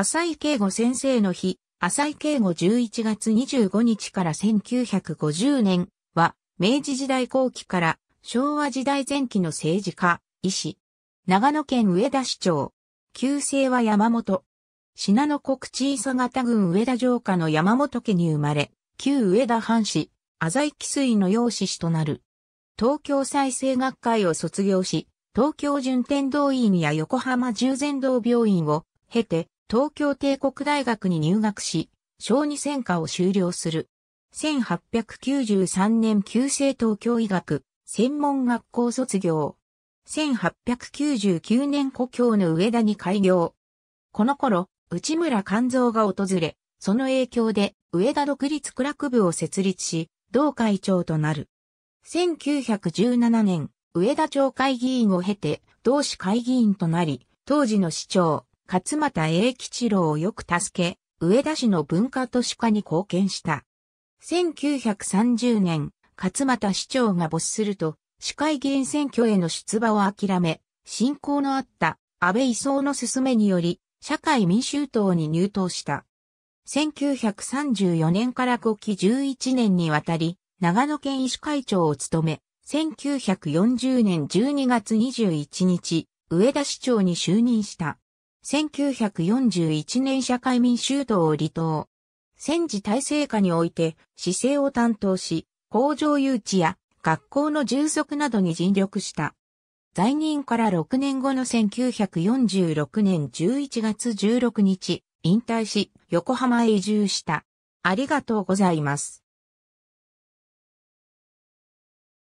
浅井慶吾先生の日、浅井慶吾11月25日から1950年は、明治時代後期から昭和時代前期の政治家、医師。長野県上田市長。旧姓は山本。信濃国地佐型郡上田城下の山本家に生まれ、旧上田藩士、浅井紀水の養子となる。東京再生学会を卒業し、東京順天堂院や横浜従前堂病院を経て、東京帝国大学に入学し、小児専科を修了する。1893年旧制東京医学専門学校卒業。1899年故郷の上田に開業。この頃、内村勘蔵が訪れ、その影響で上田独立クラク部を設立し、同会長となる。1917年、上田町会議員を経て、同市会議員となり、当時の市長、勝又英吉郎をよく助け、上田市の文化都市化に貢献した。1930年、勝又市長が没すると、市会議員選挙への出馬を諦め、信仰のあった安倍移送の勧めにより、社会民衆党に入党した。1934年から後期11年にわたり、長野県医師会長を務め、1940年12月21日、上田市長に就任した。1941年社会民主党を離党。戦時体制下において、市政を担当し、工場誘致や学校の充足などに尽力した。在任から6年後の1946年11月16日、引退し、横浜へ移住した。ありがとうございます。